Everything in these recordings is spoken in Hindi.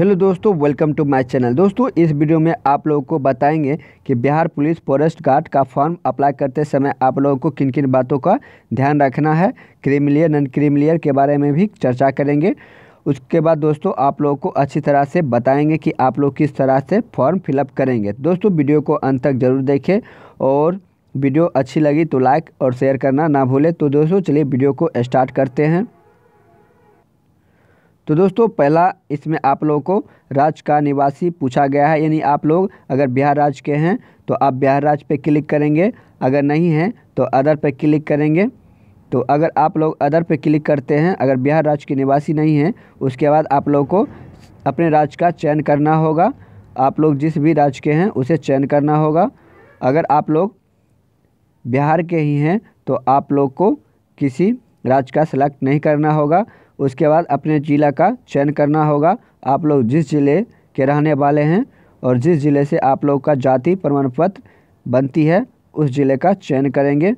हेलो दोस्तों वेलकम टू माय चैनल दोस्तों इस वीडियो में आप लोगों को बताएंगे कि बिहार पुलिस फॉरेस्ट गार्ड का फॉर्म अप्लाई करते समय आप लोगों को किन किन बातों का ध्यान रखना है क्रीमिलियर नन क्रीमिलियर के बारे में भी चर्चा करेंगे उसके बाद दोस्तों आप लोगों को अच्छी तरह से बताएंगे कि आप लोग किस तरह से फॉर्म फिलअप करेंगे दोस्तों वीडियो को अंत तक जरूर देखें और वीडियो अच्छी लगी तो लाइक और शेयर करना ना भूलें तो दोस्तों चलिए वीडियो को स्टार्ट करते हैं तो दोस्तों पहला इसमें आप लोगों को राज्य का निवासी पूछा गया है यानी आप लोग अगर बिहार राज्य के हैं तो आप बिहार राज्य पे क्लिक करेंगे अगर नहीं हैं तो अदर पे क्लिक करेंगे तो अगर आप लोग अदर पे क्लिक करते हैं अगर बिहार राज्य के निवासी नहीं हैं उसके बाद आप लोग को अपने राज्य का चयन करना होगा आप लोग जिस भी राज्य के हैं उसे चयन करना होगा अगर आप लोग बिहार के ही हैं तो आप लोग को किसी राज्य का सेलेक्ट नहीं करना होगा उसके बाद अपने ज़िला का चयन करना होगा आप लोग जिस ज़िले के रहने वाले हैं और जिस ज़िले से आप लोग का जाति प्रमाण पत्र बनती है उस ज़िले का चयन करेंगे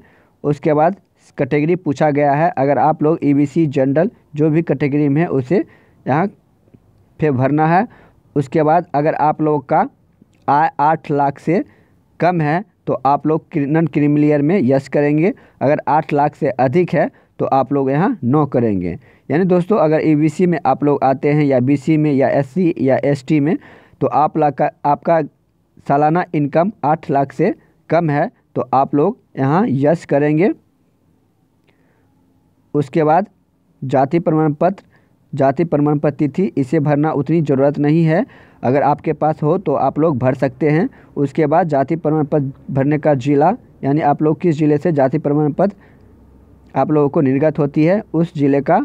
उसके बाद कैटेगरी पूछा गया है अगर आप लोग ईबीसी जनरल जो भी कैटेगरी में है उसे यहाँ पे भरना है उसके बाद अगर आप लोग का आय आठ लाख से कम है तो आप लोग नॉन क्रिमिलियर में यस करेंगे अगर आठ लाख से अधिक है तो आप लोग यहाँ नो करेंगे यानी दोस्तों अगर ए में आप लोग आते हैं या बी में या एस या एस में तो आप का आपका सालाना इनकम आठ लाख से कम है तो आप लोग यहाँ यस करेंगे उसके बाद जाति प्रमाण पत्र जाति प्रमाण पत्र तिथि इसे भरना उतनी ज़रूरत नहीं है अगर आपके पास हो तो आप लोग भर सकते हैं उसके बाद जाति प्रमाण पत्र भरने का ज़िला यानी आप लोग किस ज़िले से जाति प्रमाण पत्र आप लोगों को निर्गत होती है उस ज़िले का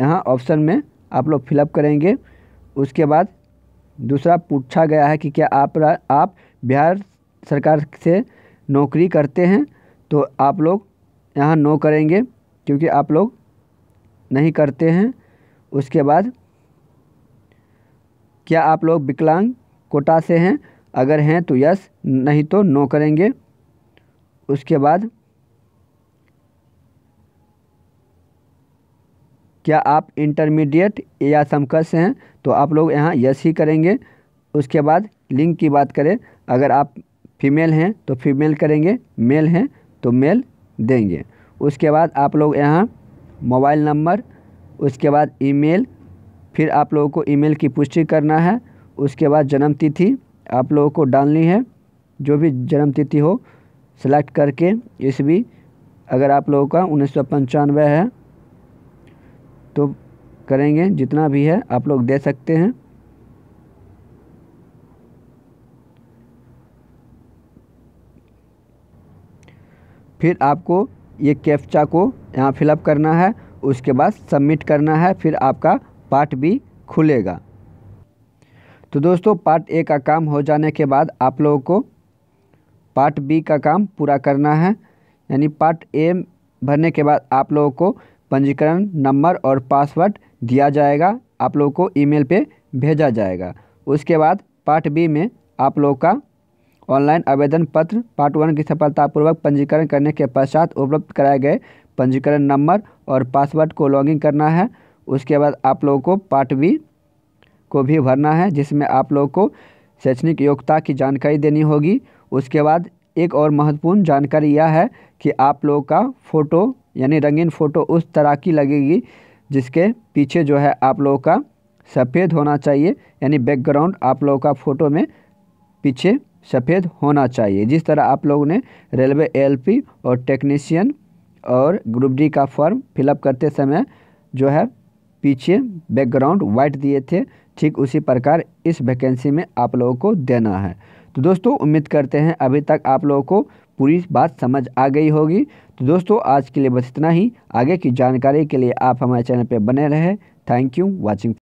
यहाँ ऑप्शन में आप लोग फिलअप करेंगे उसके बाद दूसरा पूछा गया है कि क्या आप आप बिहार सरकार से नौकरी करते हैं तो आप लोग यहाँ नो करेंगे क्योंकि आप लोग नहीं करते हैं उसके बाद क्या आप लोग विकलांग कोटा से हैं अगर हैं तो यस नहीं तो नो करेंगे उसके बाद क्या आप इंटरमीडिएट या समकक्ष हैं तो आप लोग यहाँ यस ही करेंगे उसके बाद लिंग की बात करें अगर आप फीमेल हैं तो फीमेल करेंगे मेल हैं तो मेल देंगे उसके बाद आप लोग यहाँ मोबाइल नंबर उसके बाद ईमेल फिर आप लोगों को ईमेल की पुष्टि करना है उसके बाद जन्म तिथि आप लोगों को डालनी है जो भी जन्म तिथि हो सेलेक्ट करके इस भी अगर आप लोगों का उन्नीस है तो करेंगे जितना भी है आप लोग दे सकते हैं फिर आपको ये कैप्चा को यहाँ फिलअप करना है उसके बाद सबमिट करना है फिर आपका पार्ट भी खुलेगा तो दोस्तों पार्ट ए का काम हो जाने के बाद आप लोगों को पार्ट बी का काम पूरा करना है यानी पार्ट ए भरने के बाद आप लोगों को पंजीकरण नंबर और पासवर्ड दिया जाएगा आप लोगों को ईमेल पे भेजा जाएगा उसके बाद पार्ट बी में आप लोग का ऑनलाइन आवेदन पत्र पार्ट वन की सफलतापूर्वक पंजीकरण करने के पश्चात उपलब्ध कराए गए पंजीकरण नंबर और पासवर्ड को लॉगिन करना है उसके बाद आप लोगों को पार्ट बी को भी भरना है जिसमें आप लोगों को शैक्षणिक योग्यता की जानकारी देनी होगी उसके बाद एक और महत्वपूर्ण जानकारी यह है कि आप लोगों का फ़ोटो यानी रंगीन फ़ोटो उस तरह की लगेगी जिसके पीछे जो है आप लोगों का सफ़ेद होना चाहिए यानी बैकग्राउंड आप लोगों का फ़ोटो में पीछे सफ़ेद होना चाहिए जिस तरह आप लोगों ने रेलवे एलपी और टेक्नीशियन और ग्रुप डी का फॉर्म फिलअप करते समय जो है पीछे बैकग्राउंड वाइट दिए थे ठीक उसी प्रकार इस वैकेंसी में आप लोगों को देना है तो दोस्तों उम्मीद करते हैं अभी तक आप लोगों को पूरी बात समझ आ गई होगी तो दोस्तों आज के लिए बस इतना ही आगे की जानकारी के लिए आप हमारे चैनल पर बने रहें थैंक यू वॉचिंग